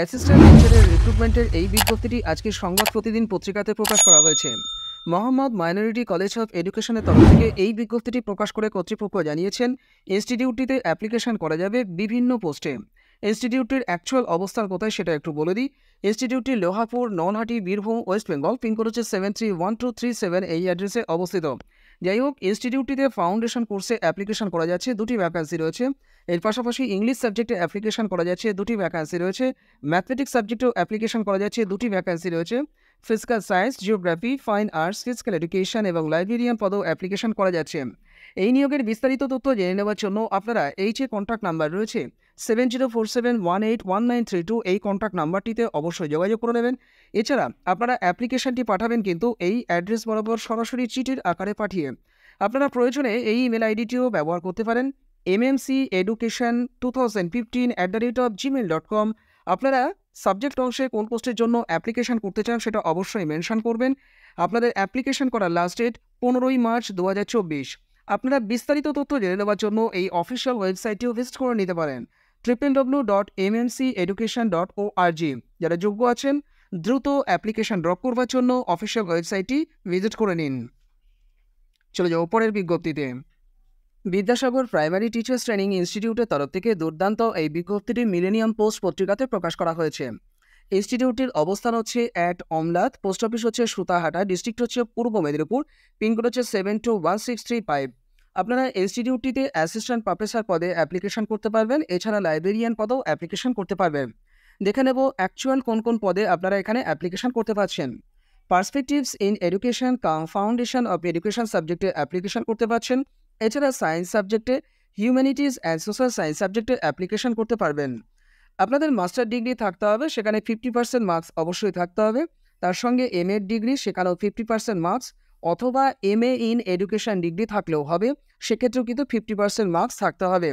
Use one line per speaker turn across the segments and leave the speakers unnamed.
assistant টিচারের রিক্রুটমেন্টের এই বিজ্ঞপ্তিটি আজকে সংবাদ প্রতিদিন পত্রিকাতে প্রকাশ করা হয়েছে মোহাম্মদ মাইনরিটি কলেজ অফ এডুকেশনের তরফ থেকে এই বিজ্ঞপ্তিটি প্রকাশ করে কর্তৃপক্ষ জানিয়েছেন ইনস্টিটিউটটিতে অ্যাপ্লিকেশন করা যাবে বিভিন্ন পোস্টে ইনস্টিটিউটটির অ্যাকচুয়াল অবস্থান কোথায় সেটা একটু বলে দিই ইনস্টিটিউটটি লোহাপুর ননহাটি বীরভূম ওয়েস্ট বেঙ্গল পিনকোড হচ্ছে seven three one two three seven এই অ্যাড্রেসে অবস্থিত যাই হোক ইনস্টিটিউটটিতে ফাউন্ডেশন কোর্সে অ্যাপ্লিকেশন করা যাচ্ছে দুটি ভ্যাকান্সি রয়েছে এর পাশাপাশি ইংলিশ সাবজেক্টে অ্যাপ্লিকেশন করা যাচ্ছে দুটি ভ্যাকান্সি রয়েছে ম্যাথমেটিক্স সাবজেক্টেও অ্যাপ্লিকেশন করা যাচ্ছে দুটি ভ্যাকান্সি রয়েছে physical science geography fine arts physical education এবং লাইব্রেরিয়ান পদেও অ্যাপ্লিকেশন করা যাচ্ছে এই নিয়োগের বিস্তারিত তথ্য জেনে নেওয়ার জন্য আপনারা এই যে কন্ট্যাক্ট নাম্বার রয়েছে seven zero four seven one eight one nine three two এই কন্ট্যাক্ট নাম্বারটিতে অবশ্যই যোগাযোগ করে নেবেন এছাড়া আপনারা অ্যাপ্লিকেশানটি পাঠাবেন কিন্তু এই অ্যাড্রেস বরাবর সরাসরি চিঠির আকারে পাঠিয়ে আপনারা প্রয়োজনে এই ইমেল আইডিটিও ব্যবহার করতে পারেন MMC education two thousand fifteen at the rate of Gmail dot com আপনারা সাবজেক্ট অংশে কোন পোস্টের জন্য অ্যাপ্লিকেশান করতে চান সেটা অবশ্যই মেনশন করবেন আপনাদের অ্যাপ্লিকেশান করার লাস্ট ডেট পনেরোই মার্চ দু আপনারা বিস্তারিত তথ্য জেনে নেওয়ার জন্য এই অফিসিয়াল ওয়েবসাইটটিও ভিজিট করে নিতে পারেন triple W dot MNC education dot O R G যারা যোগ্য আছেন দ্রুত অ্যাপ্লিকেশন ড্রপ করবার জন্য অফিসিয়াল ওয়েবসাইটটি ভিজিট করে নিন চলে যাও পরের বিজ্ঞপ্তিতে বিদ্যাসাগর প্রাইমারি টিচার্স ট্রেনিং ইনস্টিটিউটের তরফ থেকে দুর্দান্ত এই বিজ্ঞপ্তিটি মিলেনিয়াম পোস্ট পত্রিকাতে প্রকাশ করা হয়েছে ইনস্টিটিউটটির অবস্থান হচ্ছে অ্যাট অমলাত পোস্ট অফিস হচ্ছে সুতাহাটা ডিস্ট্রিক্ট হচ্ছে পূর্ব মেদিনীপুর পিনকোড হচ্ছে seven two one six three five আপনারা ইনস্টিটিউটটিতে অ্যাসিস্ট্যান্ট প্রফেসর পদে অ্যাপ্লিকেশন করতে পারবেন এছাড়া লাইব্রেরিয়ান পদেও অ্যাপ্লিকেশন করতে পারবেন দেখে নেব অ্যাকচুয়াল কোন কোন পদে আপনারা এখানে অ্যাপ্লিকেশন করতে পারছেন perspectives in education cum foundation of education সাবজেক্টে অ্যাপ্লিকেশন করতে পারছেন এছাড়া সায়েন্স সাবজেক্টে হিউম্যানিটিস অ্যান্ড সোশ্যাল সায়েন্স সাবজেক্টে অ্যাপ্লিকেশন করতে পারবেন আপনাদের মাস্টার ডিগ্রি থাকতে হবে সেখানে ফিফটি পার্সেন্ট মার্কস অবশ্যই থাকতে হবে তার সঙ্গে এম ডিগ্রি সেখানেও ফিফটি পার্সেন্ট মার্কস অথবা M A in education degree থাকলেও হবে সেক্ষেত্রেও কিন্তু ফিফটি পার্সেন্ট মার্কস থাকতে হবে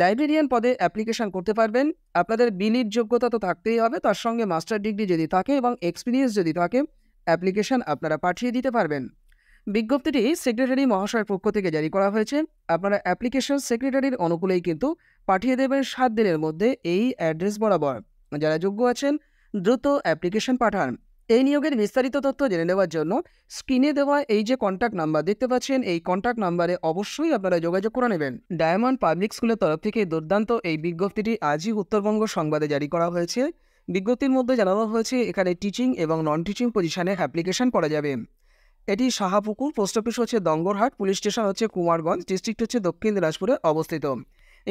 লাইব্রেরিয়ান পদে অ্যাপ্লিকেশান করতে পারবেন আপনাদের বিলির যোগ্যতা তো থাকতেই হবে তার সঙ্গে মাস্টার ডিগ্রি যদি থাকে এবং এক্সপিরিয়েন্স যদি থাকে অ্যাপ্লিকেশান আপনারা পাঠিয়ে দিতে পারবেন বিজ্ঞপ্তিটি সেক্রেটারি মহাশয়ের পক্ষ থেকে জারি করা হয়েছে আপনারা অ্যাপ্লিকেশন সেক্রেটারির অনুকূলেই কিন্তু পাঠিয়ে দেবেন সাত দিনের মধ্যে এই অ্যাড্রেস বরাবর যারা যোগ্য আছেন দ্রুত অ্যাপ্লিকেশন পাঠান এই নিয়োগের বিস্তারিত তথ্য জেনে নেওয়ার জন্য স্ক্রিনে দেওয়া এই যে কন্ট্যাক্ট নাম্বার দেখতে পাচ্ছেন এই কন্ট্যাক্ট নাম্বারে অবশ্যই আপনারা যোগাযোগ করে নেবেন ডায়মন্ড পাবলিক স্কুলের তরফ থেকে দুর্দান্ত এই বিজ্ঞপ্তিটি আজই উত্তরবঙ্গ সংবাদে জারি করা হয়েছে বিজ্ঞপ্তির মধ্যে জানানো হয়েছে এখানে টিচিং এবং নন টিচিং পজিশানে অ্যাপ্লিকেশন করা যাবে এটি শাহাপুকুর পোস্ট অফিস হচ্ছে দঙ্গরহাট পুলিশ স্টেশন হচ্ছে কুমারগঞ্জ ডিস্ট্রিক্ট হচ্ছে দক্ষিণ দিনাজপুরে অবস্থিত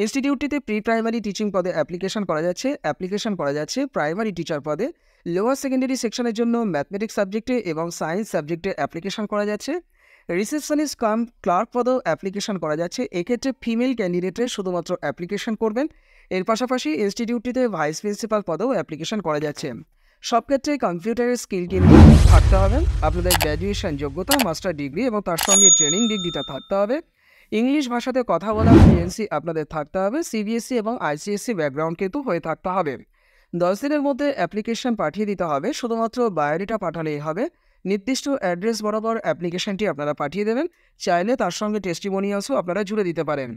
ইনস্টিটিউটটিতে প্রি প্রাইমারি টিচিং পদে অ্যাপ্লিকেশন করা যাচ্ছে অ্যাপ্লিকেশন করা যাচ্ছে প্রাইমারি টিচার পদে লোয়ার সেকেন্ডারি সেকশনের জন্য ম্যাথমেটিক্স সাবজেক্টে এবং সায়েন্স সাবজেক্টে অ্যাপ্লিকেশন করা যাচ্ছে রিসেপশনিস্ট কাম ক্লার্ক পদেও অ্যাপ্লিকেশন করা যাচ্ছে এক্ষেত্রে ফিমেল ক্যান্ডিডেটরা শুধুমাত্র অ্যাপ্লিকেশন করবেন এর পাশাপাশি ইনস্টিটিউটটিতে ভাইস প্রিন্সিপাল পদেও অ্যাপ্লিকেশন করা যাচ্ছে সব ক্ষেত্রে কম্পিউটারের স্কিল কিন্তু থাকতে হবে আপনাদের গ্র্যাজুয়েশন যোগ্যতা মাস্টার ডিগ্রি এবং তার সঙ্গে ট্রেনিং ডিগ্রিটা থাকতে হবে ইংলিশ ভাষাতে কথা বলার জিএনসি আপনাদের থাকতে হবে সিবিএসসি এবং আইসিএসসি ব্যাকগ্রাউন্ড কিন্তু হয়ে থাকতে হবে দশ দিনের মধ্যে অ্যাপ্লিকেশন পাঠিয়ে দিতে হবে শুধুমাত্র বায়োডেটা পাঠালেই হবে নির্দিষ্ট অ্যাড্রেস বরাবর অ্যাপ্লিকেশনটি আপনারা পাঠিয়ে দেবেন চাইলে তার সঙ্গে টেস্টিমোনিয়ালসও আপনারা জুড়ে দিতে পারেন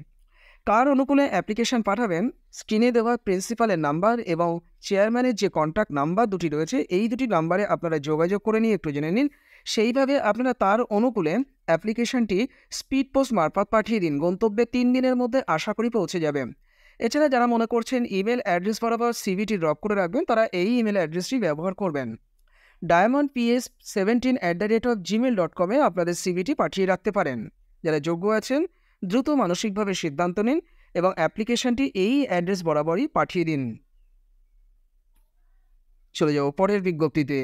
কার অনুকূলে অ্যাপ্লিকেশন পাঠাবেন স্ক্রিনে দেওয়া প্রিন্সিপালের নাম্বার এবং চেয়ারম্যানের যে কন্ট্যাক্ট নাম্বার দুটি রয়েছে এই দুটি নাম্বারে আপনারা যোগাযোগ করে নিয়ে একটু জেনে নিন সেইভাবে আপনারা তার অনুকূলে অ্যাপ্লিকেশনটি স্পিড পোস্ট মারফত পাঠিয়ে দিন গন্তব্যে তিন দিনের মধ্যে আশা করি পৌঁছে যাবে এছাড়া যারা মনে করছেন ইমেল অ্যাড্রেস বরাবর সিভিটি ড্রপ করে রাখবেন তারা এই ইমেল অ্যাড্রেসটি ব্যবহার করবেন diamond PS seventeen at the rate of Gmail dot কমে আপনাদের সিভিটি পাঠিয়ে রাখতে পারেন যারা যোগ্য আছেন দ্রুত মানসিকভাবে সিদ্ধান্ত নিন এবং অ্যাপ্লিকেশনটি এই অ্যাড্রেস বরাবরই পাঠিয়ে দিন চলে যাব পরের বিজ্ঞপ্তিতে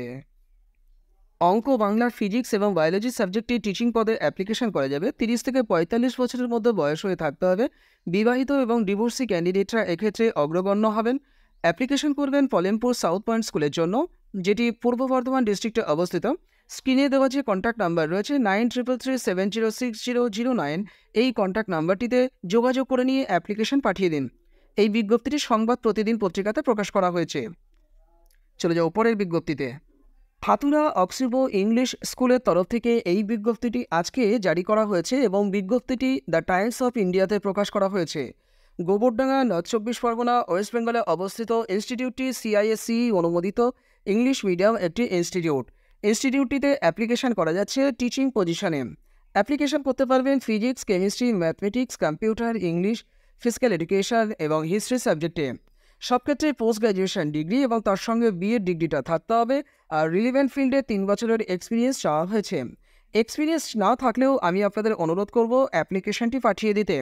অঙ্ক বাংলা ফিজিক্স এবং বায়োলজি সাবজেক্টে টিচিং পদে অ্যাপ্লিকেশন করা যাবে তিরিশ থেকে পঁয়তাল্লিশ বছরের মধ্যে বয়স হয়ে থাকতে হবে বিবাহিত এবং ডিভোর্সি ক্যান্ডিডেটরা এক্ষেত্রে অগ্রগণ্য হবেন অ্যাপ্লিকেশন করবেন পলেমপুর সাউথ পয়েন্ট স্কুলের জন্য যেটি পূর্ব বর্ধমান ডিস্ট্রিক্টে অবস্থিত স্ক্রিনে দেওয়া যে কন্ট্যাক্ট নাম্বার রয়েছে nine triple three seven zero six zero zero nine এই কন্ট্যাক্ট নাম্বারটিতে যোগাযোগ করে নিয়ে অ্যাপ্লিকেশন পাঠিয়ে দিন এই বিজ্ঞপ্তিটি সংবাদ প্রতিদিন পত্রিকাতে প্রকাশ করা হয়েছে চলে যাও পরের বিজ্ঞপ্তিতে হাতুরা অক্সিবো ইংলিশ স্কুলের তরফ থেকে এই বিজ্ঞপ্তিটি আজকে জারি করা হয়েছে এবং বিজ্ঞপ্তিটি দ্য টাইমস অফ ইন্ডিয়াতে প্রকাশ করা হয়েছে গোবরডাঙ্গা নর্থ চব্বিশ পরগনা ওয়েস্ট বেঙ্গলে অবস্থিত ইনস্টিটিউটটি সিআইএসসি অনুমোদিত ইংলিশ মিডিয়াম একটি ইনস্টিটিউট ইনস্টিটিউটটিতে অ্যাপ্লিকেশান করা যাচ্ছে টিচিং পজিশনে অ্যাপ্লিকেশান করতে পারবেন physics chemistry mathematics computer English physical education এবং হিস্ট্রি সাবজেক্টে সব ক্ষেত্রে পোস্ট গ্র্যাজুয়েশন ডিগ্রি এবং তার সঙ্গে বিএড ডিগ্রিটা থাকতে হবে আর রিলিভেন্ট ফিল্ডে তিন বছরের এক্সপিরিয়েন্স চাওয়া হয়েছে এক্সপিরিয়েন্স না থাকলেও আমি আপনাদের অনুরোধ করব অ্যাপ্লিকেশনটি পাঠিয়ে দিতে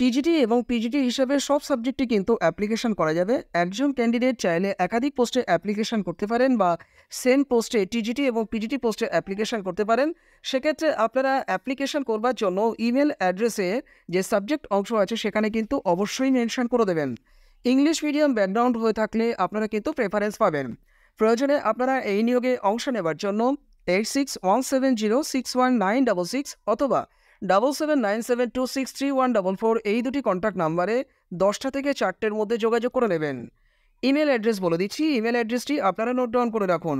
টিজিটি এবং পিজিটি হিসাবে সব সাবজেক্টে কিন্তু অ্যাপ্লিকেশন করা যাবে একজন ক্যান্ডিডেট চাইলে একাধিক পোস্টে অ্যাপ্লিকেশন করতে পারেন বা সেম পোস্টে টিজিটি এবং পিজিটি পোস্টে অ্যাপ্লিকেশন করতে পারেন সেক্ষেত্রে আপনারা অ্যাপ্লিকেশন করবার জন্য ইমেল অ্যাড্রেসে যে সাবজেক্ট অংশ আছে সেখানে কিন্তু অবশ্যই মেনশন করে দেবেন ইংলিশ মিডিয়াম ব্যাকগ্রাউন্ড হয়ে থাকলে আপনারা কিন্তু প্রেফারেন্স পাবেন প্রয়োজনে আপনারা এই নিয়োগে অংশ নেবার জন্য eight six one seven zero six one nine double six অথবা double seven nine seven two six three one double four এই দুটি কন্ট্যাক্ট নাম্বারে দশটা থেকে চারটের মধ্যে যোগাযোগ করে নেবেন ইমেল অ্যাড্রেস বলে দিচ্ছি ইমেল অ্যাড্রেসটি আপনারা নোট ডাউন করে রাখুন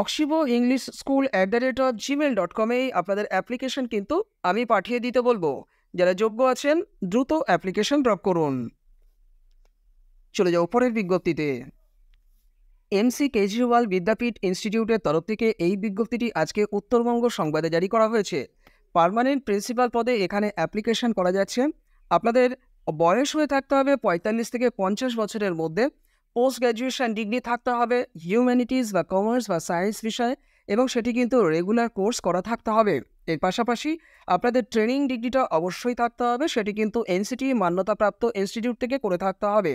অক্সিবো English school at the rate of Gmail dot কমেই আপনাদের অ্যাপ্লিকেশন কিন্তু আমি পাঠিয়ে দিতে বলবো যারা যোগ্য আছেন দ্রুত অ্যাপ্লিকেশন ড্রপ করুন চলে যাও পরের বিজ্ঞপ্তিতে এমসি কেজরিওয়াল বিদ্যাপীঠ ইনস্টিটিউটের তরফ থেকে এই বিজ্ঞপ্তিটি আজকে উত্তরবঙ্গ সংবাদে জারি করা হয়েছে পারমানেন্ট প্রিন্সিপাল পদে এখানে অ্যাপ্লিকেশন করা যাচ্ছে আপনাদের বয়স হয়ে থাকতে হবে পঁয়তাল্লিশ থেকে পঞ্চাশ বছরের মধ্যে পোস্ট গ্র্যাজুয়েশন ডিগ্রি থাকতে হবে হিউম্যানিটিস বা কমার্স বা সায়েন্স বিষয়ে এবং সেটি কিন্তু রেগুলার কোর্স করা থাকতে হবে এর পাশাপাশি আপনাদের ট্রেনিং ডিগ্রিটা অবশ্যই থাকতে হবে সেটি কিন্তু এনসিটি মান্যতাপ্রাপ্ত ইনস্টিটিউট থেকে করে থাকতে হবে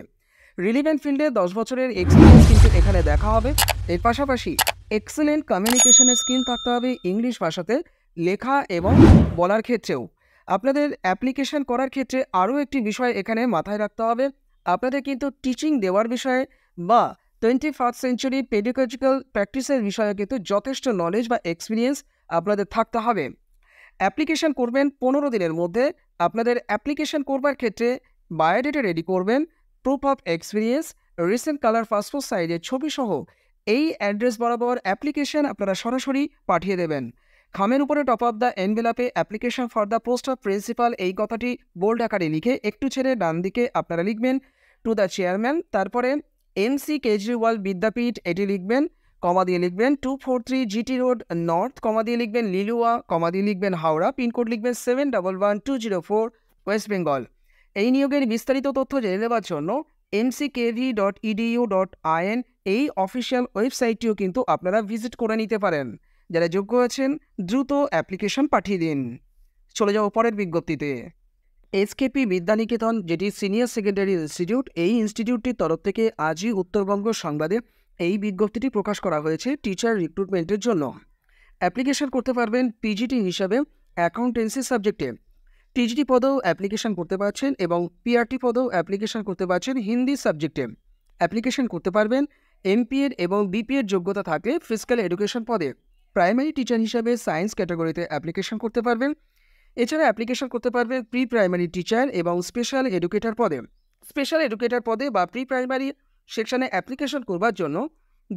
রিলিভেন্ট ফিল্ডে দশ বছরের এক্সপিরিয়েন্স কিন্তু এখানে দেখা হবে এর পাশাপাশি এক্সেলেন্ট কমিউনিকেশনের স্কিল থাকতে হবে ইংলিশ ভাষাতে লেখা এবং বলার ক্ষেত্রেও আপনাদের অ্যাপ্লিকেশন করার ক্ষেত্রে আরও একটি বিষয় এখানে মাথায় রাখতে হবে আপনাদের কিন্তু টিচিং দেওয়ার বিষয়ে বা টোয়েন্টি ফার্স্ট সেঞ্চুরি পেডিকোলজিক্যাল প্র্যাকটিসের বিষয়ে কিন্তু যথেষ্ট নলেজ বা এক্সপিরিয়েন্স আপনাদের থাকতে হবে অ্যাপ্লিকেশান করবেন পনেরো দিনের মধ্যে আপনাদের অ্যাপ্লিকেশান করবার ক্ষেত্রে বায়োডেটা রেডি করবেন proof of experience recent colour passport সাইজের ছবি সহ এই অ্যাড্রেস বরাবর অ্যাপ্লিকেশন আপনারা সরাসরি পাঠিয়ে দেবেন খামের উপরে টপ আপ দ্য এনভেলাপে application for the post of principal এই কথাটি বোল্ড আকারে লিখে একটু ছেড়ে ডান দিকে আপনারা লিখবেন টু দ্য চেয়ারম্যান তারপরে এমসি কেজরিওয়াল বিদ্যাপীঠ এটি লিখবেন কমা দিয়ে লিখবেন two four three GT road north comma দিয়ে লিখবেন লিলুয়া কমা দিয়ে লিখবেন হাওড়া পিনকোড লিখবেন seven double one two zero four West Bengal এই নিয়োগের বিস্তারিত তথ্য জেনে নেবার জন্য MCKV dot edu dot IN এই অফিসিয়াল ওয়েবসাইটটিও কিন্তু আপনারা ভিজিট করে নিতে পারেন যারা যোগ্য আছেন দ্রুত অ্যাপ্লিকেশন পাঠিয়ে দিন চলে যাও পরের বিজ্ঞপ্তিতে এসকেপি বিদ্যানিকেতন যেটি সিনিয়র সেকেন্ডারি ইনস্টিটিউট এই ইনস্টিটিউটটির তরফ থেকে আজই উত্তরবঙ্গ সংবাদে এই বিজ্ঞপ্তিটি প্রকাশ করা হয়েছে টিচার রিক্রুটমেন্টের জন্য অ্যাপ্লিকেশন করতে পারবেন পিজিটি হিসাবে অ্যাকাউন্টেন্সি সাবজেক্টে টিজিটি পদেও অ্যাপ্লিকেশান করতে পারছেন এবং পিআরটি পদেও অ্যাপ্লিকেশান করতে পারছেন হিন্দি সাবজেক্টে অ্যাপ্লিকেশান করতে পারবেন এমপিএর এবং বিপিএর যোগ্যতা থাকলে ফিজিক্যাল এডুকেশন পদে প্রাইমারি টিচার হিসাবে সায়েন্স ক্যাটাগরিতে অ্যাপ্লিকেশান করতে পারবেন এছাড়া অ্যাপ্লিকেশন করতে পারবেন প্রি প্রাইমারি টিচার এবং স্পেশাল এডুকেটর পদে স্পেশাল এডুকেটর পদে বা প্রি প্রাইমারি সেকশানে অ্যাপ্লিকেশন করবার জন্য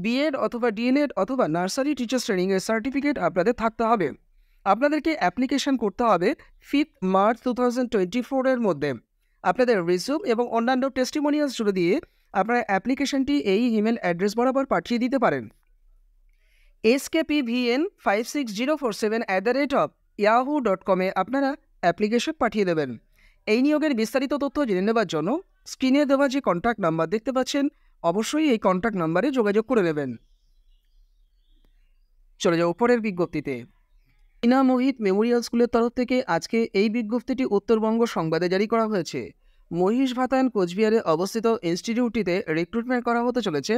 বিএড অথবা ডিএনএড অথবা নার্সারি টিচার্স ট্রেনিংয়ের সার্টিফিকেট আপনাদের থাকতে হবে আপনাদেরকে অ্যাপ্লিকেশন করতে হবে ফিফ মার্চ টু থাউজেন্ড টোয়েন্টি ফোরের মধ্যে আপনাদের রিজুম এবং অন্যান্য টেস্টিমোনিয়ালস জুড়ে দিয়ে আপনারা অ্যাপ্লিকেশনটি এই ইমেল অ্যাড্রেস বরাবর পাঠিয়ে দিতে পারেন P VN five six zero four seven at the rate of Yahoo dot কমে আপনারা অ্যাপ্লিকেশন পাঠিয়ে দেবেন এই নিয়োগের বিস্তারিত তথ্য জেনে নেবার জন্য স্ক্রিনে দেওয়া যে কন্ট্যাক্ট নাম্বার দেখতে পাচ্ছেন অবশ্যই এই কন্ট্যাক্ট নাম্বারে যোগাযোগ করে নেবেন চলে যাও উপরের বিজ্ঞপ্তিতে ইনামোহিত মেমোরিয়াল স্কুলের তরফ থেকে আজকে এই বিজ্ঞপ্তিটি উত্তরবঙ্গ সংবাদে জারি করা হয়েছে মহিষ ভাতায়ন কোচবিহারে অবস্থিত ইনস্টিটিউটটিতে রিক্রুটমেন্ট করা হতে চলেছে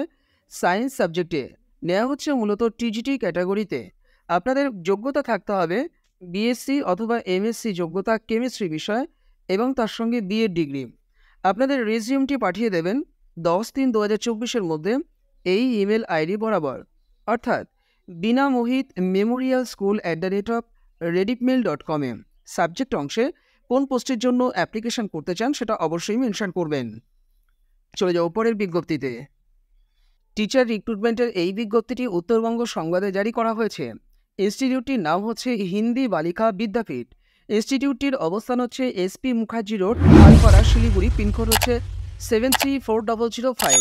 সায়েন্স সাবজেক্টে নেওয়া হচ্ছে মূলত টিজিটি ক্যাটাগরিতে আপনাদের যোগ্যতা থাকতে হবে বিএসসি অথবা এমএসসি যোগ্যতা কেমিস্ট্রি বিষয় এবং তার সঙ্গে বিএড ডিগ্রি আপনাদের রেজিউমটি পাঠিয়ে দেবেন দশ তিন দু হাজার চব্বিশের মধ্যে এই ইমেল আইডি বরাবর অর্থাৎ Bina Mohit memorial school at the rate of Rediffmail dot কমে সাবজেক্ট অংশে কোন পোস্টের জন্য অ্যাপ্লিকেশন করতে চান সেটা অবশ্যই মেনশন করবেন চলে যাও পরের বিজ্ঞপ্তিতে টিচার রিক্রুটমেন্টের এই বিজ্ঞপ্তিটি উত্তরবঙ্গ সংবাদে জারি করা হয়েছে ইনস্টিটিউটটির নাম হচ্ছে হিন্দি বালিকা বিদ্যাপীঠ ইনস্টিটিউটটির অবস্থান হচ্ছে SP Mukherjee road Alpara Siliguri pin code হচ্ছে seven three four double zero five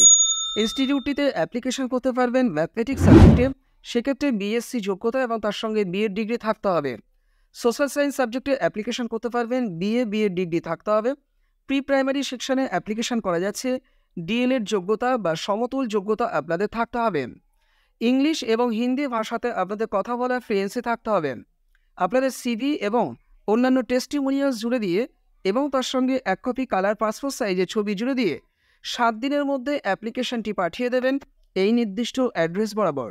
ইনস্টিটিউটটিতে অ্যাপ্লিকেশন করতে পারবেন ম্যাথমেটিক্স সাবজেক্টে সেক্ষেত্রে বিএসসি যোগ্যতা এবং তার সঙ্গে বিএড ডিগ্রি থাকতে হবে সোশ্যাল সায়েন্স সাবজেক্টে অ্যাপ্লিকেশন করতে পারবেন বিএ বিএড ডিগ্রি থাকতে হবে প্রি প্রাইমারি সেকশনে অ্যাপ্লিকেশন করা যাচ্ছে ডিএনএড যোগ্যতা বা সমতুল যোগ্যতা আপনাদের থাকতে হবে ইংলিশ এবং হিন্দি ভাষাতে আপনাদের কথা বলা ফ্রিয়েন্সি থাকতে হবে আপনাদের সিভি এবং অন্যান্য টেস্টিমোনিয়ালস জুড়ে দিয়ে এবং তার সঙ্গে এক কপি কালার পাসপোর্ট সাইজের ছবি জুড়ে দিয়ে সাত দিনের মধ্যে অ্যাপ্লিকেশনটি পাঠিয়ে দেবেন এই নির্দিষ্ট অ্যাড্রেস বরাবর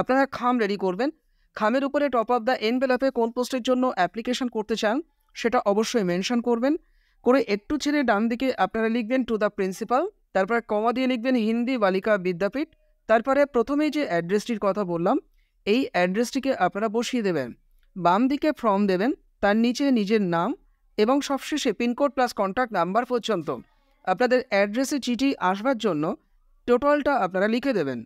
আপনারা খাম রেডি করবেন খামের উপরে টপ আপ দ্য এনভেলপে কোন পোস্টের জন্য অ্যাপ্লিকেশন করতে চান সেটা অবশ্যই মেনশন করবেন করে একটু ছেড়ে ডান দিকে আপনারা লিখবেন টু দ্য প্রিন্সিপাল তারপরে কমা দিয়ে লিখবেন হিন্দি বালিকা বিদ্যাপীঠ তারপরে প্রথমেই যে অ্যাড্রেসটির কথা বললাম এই অ্যাড্রেসটিকে আপনারা বসিয়ে দেবেন বাম দিকে ফর্ম দেবেন তার নিচে নিজের নাম এবং সবশেষে পিনকোড প্লাস কন্ট্যাক্ট নাম্বার পর্যন্ত আপনাদের অ্যাড্রেসে চিঠি আসবার জন্য টোটালটা আপনারা লিখে দেবেন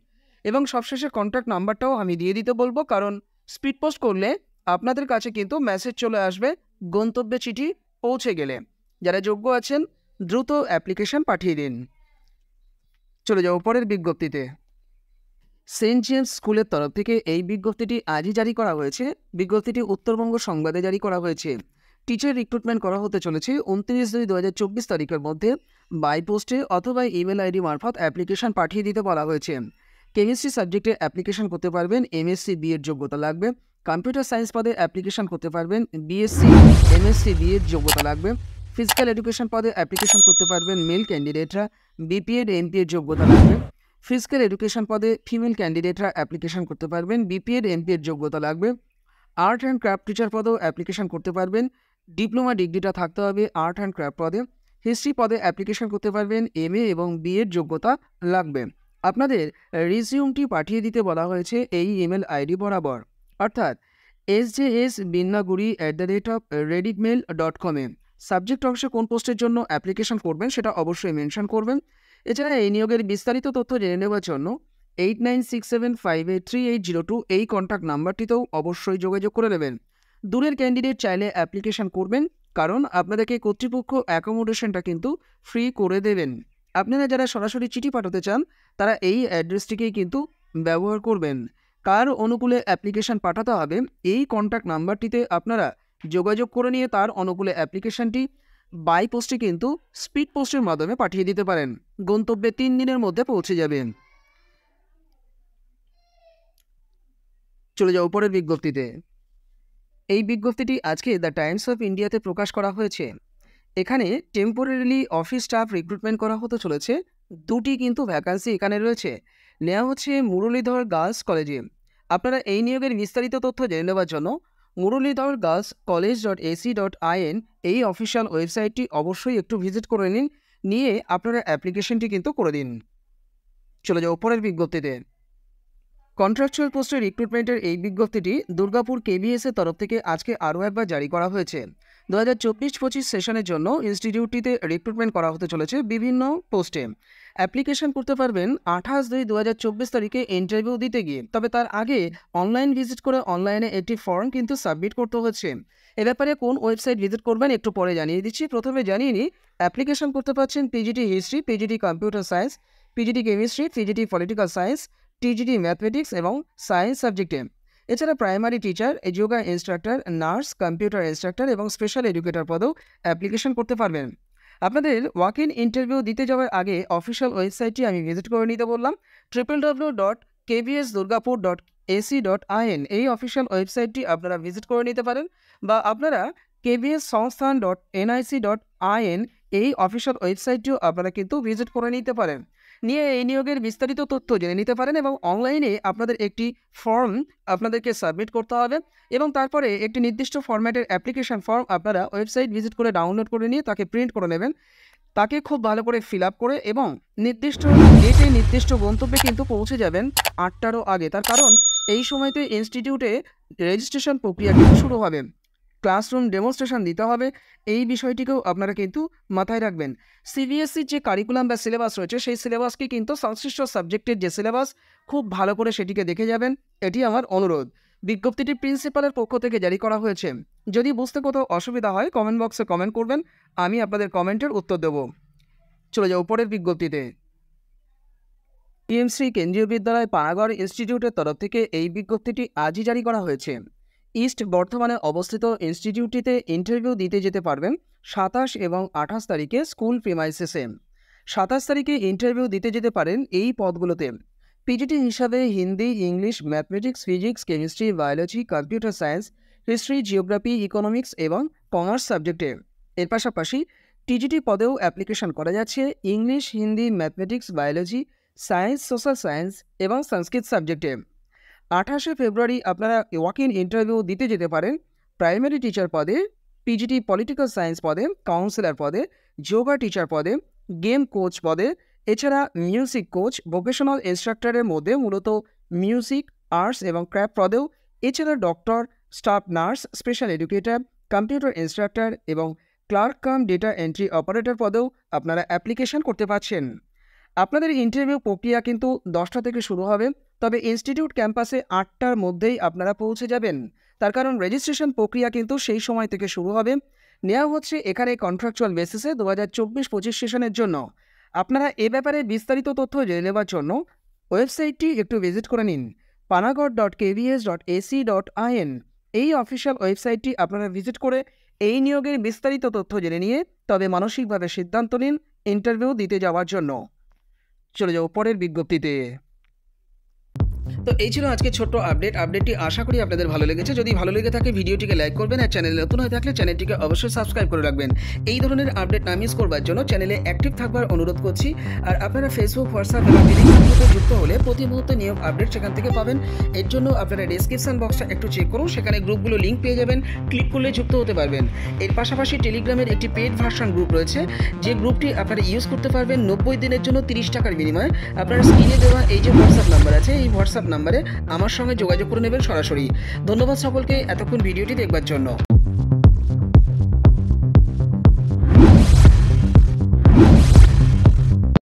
এবং সবশেষে কন্ট্যাক্ট নাম্বারটাও আমি দিয়ে দিতে বলবো কারণ স্পিড পোস্ট করলে আপনাদের কাছে কিন্তু মেসেজ চলে আসবে গন্তব্যে চিঠি পৌঁছে গেলে যারা যোগ্য আছেন দ্রুত অ্যাপ্লিকেশন পাঠিয়ে দিন চলে যাও পরের বিজ্ঞপ্তিতে সেন্ট জেমস স্কুলের তরফ থেকে এই বিজ্ঞপ্তিটি আজই জারি করা হয়েছে বিজ্ঞপ্তিটি উত্তরবঙ্গ সংবাদে জারি করা হয়েছে টিচার রিক্রুটমেন্ট করা হতে চলেছে উনত্রিশ দুই দু হাজার চব্বিশ তারিখের মধ্যে বাই পোস্টে অথবা ইমেল আইডি মারফত অ্যাপ্লিকেশন পাঠিয়ে দিতে বলা হয়েছে কেমিস্ট্রি সাবজেক্টে অ্যাপ্লিকেশন করতে পারবেন এমএসসি বিএড যোগ্যতা লাগবে কম্পিউটার সায়েন্স পদে অ্যাপ্লিকেশন করতে পারবেন বিএসসি এমএসসি বিএড যোগ্যতা লাগবে ফিজিক্যাল এডুকেশন পদে অ্যাপ্লিকেশন করতে পারবেন মেল ক্যান্ডিডেটরা বিপিএড এর যোগ্যতা লাগবে ফিজিক্যাল এডুকেশন পদে ফিমেল ক্যান্ডিডেটরা অ্যাপ্লিকেশন করতে পারবেন বিপিএড এর যোগ্যতা লাগবে আর্ট অ্যান্ড ক্রাফট টিচার পদেও অ্যাপ্লিকেশন করতে পারবেন ডিপ্লোমা ডিগ্রিটা থাকতে হবে আর্ট অ্যান্ড ক্রাফট পদে হিস্ট্রি পদে অ্যাপ্লিকেশন করতে পারবেন এ এবং বিএর যোগ্যতা লাগবে আপনাদের রিজিউমটি পাঠিয়ে দিতে বলা হয়েছে এই ইমেল আইডি বরাবর অর্থাৎ S J S Binnaguri at the rate of mail dot কমে সাবজেক্ট অংশে কোন পোস্টের জন্য অ্যাপ্লিকেশন করবেন সেটা অবশ্যই মেনশন করবেন এছাড়া এই নিয়োগের বিস্তারিত তথ্য জেনে নেওয়ার জন্য eight nine six seven five eight three eight zero two এই কন্ট্যাক্ট নাম্বারটিতেও অবশ্যই যোগাযোগ করে নেবেন দূরের ক্যান্ডিডেট চাইলে অ্যাপ্লিকেশন করবেন কারণ আপনাদেরকে কর্তৃপক্ষ অ্যাকোমোডেশনটা কিন্তু ফ্রি করে দেবেন আপনারা যারা সরাসরি চিঠি পাঠাতে চান তারা এই অ্যাড্রেসটিকেই কিন্তু ব্যবহার করবেন কার অনুকূলে অ্যাপ্লিকেশান পাঠাতে হবে এই কন্ট্যাক্ট নাম্বারটিতে আপনারা যোগাযোগ করে নিয়ে তার অনুকূলে অ্যাপ্লিকেশানটি বাই পোস্টে কিন্তু স্পিড পোস্টের মাধ্যমে পাঠিয়ে দিতে পারেন গন্তব্যে তিন দিনের মধ্যে পৌঁছে যাবেন চলে যাও উপরের বিজ্ঞপ্তিতে এই বিজ্ঞপ্তিটি আজকে দ্য টাইমস অফ ইন্ডিয়াতে প্রকাশ করা হয়েছে এখানে টেম্পোরারিলি অফিস স্টাফ রিক্রুটমেন্ট করা হতে চলেছে দুটি কিন্তু ভ্যাকান্সি এখানে রয়েছে নেওয়া হচ্ছে মুরলীধর গার্লস কলেজে আপনারা এই নিয়োগের বিস্তারিত তথ্য জেনে নেওয়ার জন্য Muralidhar girls college dot AC dot IN এই অফিসিয়াল ওয়েবসাইটটি অবশ্যই একটু ভিজিট করে নিন নিয়ে আপনারা অ্যাপ্লিকেশনটি কিন্তু করে দিন চলে যাও পরের বিজ্ঞপ্তিতে কন্ট্রাকচুয়াল পোস্টের রিক্রুটমেন্টের এই বিজ্ঞপ্তিটি দুর্গাপুর কেবিএসের তরফ থেকে আজকে আরও একবার জারি করা হয়েছে দু হাজার চব্বিশ পঁচিশ সেশনের জন্য ইনস্টিটিউটটিতে রিক্রুটমেন্ট করা হতে চলেছে বিভিন্ন পোস্টে অ্যাপ্লিকেশন করতে পারবেন আঠাশ দুই দু হাজার চব্বিশ তারিখে ইন্টারভিউ দিতে গিয়ে তবে তার আগে অনলাইন ভিজিট করে অনলাইনে একটি ফর্ম কিন্তু সাবমিট করতে হচ্ছে এ ব্যাপারে কোন ওয়েবসাইট ভিজিট করবেন একটু পরে জানিয়ে দিচ্ছি প্রথমে জানিয়ে নিই অ্যাপ্লিকেশন করতে পারছেন PGT history PGT computer science PGT chemistry PGT political science TGT mathematics এবং সায়েন্স সাবজেক্টে এছাড়া primary teacher yoga instructor nurse computer instructor এবং স্পেশাল এডুকেটর পদেও অ্যাপ্লিকেশন করতে পারবেন আপনাদের ওয়াক ইন ইন্টারভিউ দিতে যাওয়ার আগে অফিসিয়াল ওয়েবসাইটটি আমি ভিজিট করে নিতে বললাম triple W dot KVS Durgapur dot AC dot IN এই অফিসিয়াল ওয়েবসাইটটি আপনারা ভিজিট করে নিতে পারেন বা আপনারা KVS Sangathan dot NIC dot IN এই অফিসিয়াল ওয়েবসাইটটিও আপনারা কিন্তু ভিজিট করে নিতে পারেন নিয়ে এই নিয়োগের বিস্তারিত তথ্য জেনে নিতে পারেন এবং অনলাইনে আপনাদের একটি ফর্ম আপনাদেরকে সাবমিট করতে হবে এবং তারপরে একটি নির্দিষ্ট ফর্ম্যাটের অ্যাপ্লিকেশান ফর্ম আপনারা ওয়েবসাইট ভিজিট করে ডাউনলোড করে নিয়ে তাকে প্রিন্ট করে নেবেন তাকে খুব ভালো করে ফিল করে এবং নির্দিষ্ট ডেটে নির্দিষ্ট গন্তব্যে কিন্তু পৌঁছে যাবেন আটটারও আগে তার কারণ এই সময়তে ইনস্টিটিউটে রেজিস্ট্রেশন প্রক্রিয়া কিন্তু শুরু হবে ক্লাসরুম ডেমনস্ট্রেশন দিতে হবে এই বিষয়টিকেও আপনারা কিন্তু মাথায় রাখবেন সিবিএসসির e যে কারিকুলাম বা সিলেবাস রয়েছে সেই সিলেবাসকে কিন্তু সংশ্লিষ্ট সাবজেক্টের যে সিলেবাস খুব ভালো করে সেটিকে দেখে যাবেন এটি আমার অনুরোধ বিজ্ঞপ্তিটি প্রিন্সিপালের পক্ষ থেকে জারি করা হয়েছে যদি বুঝতে কোথাও অসুবিধা হয় কমেন্ট বক্সে কমেন্ট করবেন আমি আপনাদের কমেন্টের উত্তর দেব চলে যাও উপরের বিজ্ঞপ্তিতে টিএমসি কেন্দ্রীয় বিদ্যালয় পানাগড় ইনস্টিটিউটের তরফ থেকে এই বিজ্ঞপ্তিটি আজই জারি করা হয়েছে ইস্ট বর্ধমানে অবস্থিত ইনস্টিটিউটটিতে ইন্টারভিউ দিতে যেতে পারবেন সাতাশ এবং আঠাশ তারিখে স্কুল প্রিমাইসেসে সাতাশ তারিখে ইন্টারভিউ দিতে যেতে পারেন এই পদগুলোতে পিজিটি হিসাবে Hindi English mathematics physics chemistry biology computer science history geography economics এবং কমার্স সাবজেক্টে এর পাশাপাশি টিজিটি পদেও অ্যাপ্লিকেশন করা যাচ্ছে English Hindi mathematics biology science social science এবং সংস্কৃত সাবজেক্টে আঠাশে ফেব্রুয়ারি আপনারা ওয়াক ইন ইন্টারভিউ দিতে যেতে পারেন প্রাইমারি টিচার পদে পিজিটি পলিটিক্যাল সায়েন্স পদে কাউন্সিলর পদে যোগা টিচার পদে গেম কোচ পদে এছাড়া মিউজিক কোচ ভোকেশনাল ইনস্ট্রাক্টরের মধ্যে মূলত মিউজিক আর্টস এবং ক্র্যাপ পদেও এছাড়া doctor staff nurse special educator computer instructor এবং clerk cum data entry operator পদেও আপনারা অ্যাপ্লিকেশন করতে পারছেন আপনাদের ইন্টারভিউ প্রক্রিয়া কিন্তু দশটা থেকে শুরু হবে তবে ইনস্টিটিউট ক্যাম্পাসে আটটার মধ্যেই আপনারা পৌঁছে যাবেন তার কারণ রেজিস্ট্রেশন প্রক্রিয়া কিন্তু সেই সময় থেকে শুরু হবে নেওয়া হচ্ছে এখানে কন্ট্রাকচুয়াল বেসিসে দু হাজার চব্বিশ পঁচিশ সেশনের জন্য আপনারা এ ব্যাপারে বিস্তারিত তথ্য জেনে নেওয়ার জন্য ওয়েবসাইটটি একটু ভিজিট করে নিন Panagarh dot KVS dot AC dot IN এই অফিসিয়াল ওয়েবসাইটটি আপনারা ভিজিট করে এই নিয়োগের বিস্তারিত তথ্য জেনে নিয়ে তবে মানসিকভাবে সিদ্ধান্ত নিন ইন্টারভিউ দিতে যাওয়ার জন্য চলে যাও পরের বিজ্ঞপ্তিতে তো এই ছিল আজকে ছোট্ট আপডেট আপডেটটি আশা করি আপনাদের ভালো লেগেছে যদি ভালো লেগে থাকে ভিডিওটিকে লাইক করবেন আর চ্যানেলে নতুন হয়ে থাকলে চ্যানেলটিকে অবশ্যই সাবস্ক্রাইব করে রাখবেন এই ধরনের আপডেট না মিস করবার জন্য চ্যানেলে অ্যাক্টিভ থাকবার অনুরোধ করছি আর আপনারা ফেসবুক হোয়াটসঅ্যাপ এবং টেলিগ্রামে যুক্ত হলে প্রতি মুহূর্তে নিয়োগ আপডেট সেখান থেকে পাবেন এর জন্য আপনারা ডিসক্রিপশান বক্সটা একটু চেক করুন সেখানে গ্রুপগুলো লিঙ্ক পেয়ে যাবেন ক্লিক করলে যুক্ত হতে পারবেন এর পাশাপাশি টেলিগ্রামের একটি পেড ভার্সন গ্রুপ রয়েছে যে গ্রুপটি আপনারা ইউজ করতে পারবেন নব্বই দিনের জন্য তিরিশ টাকার বিনিময়ে আপনারা স্ক্রিনে দেওয়া এই যে হোয়াটসঅ্যাপ নাম্বার আছে এই হোয়াটসঅ্যাপ হোয়াটসঅ্যাপ নাম্বারে আমার সঙ্গে যোগাযোগ করে নেবেন সরাসরি ধন্যবাদ সকলকে এতক্ষণ ভিডিওটি দেখবার জন্য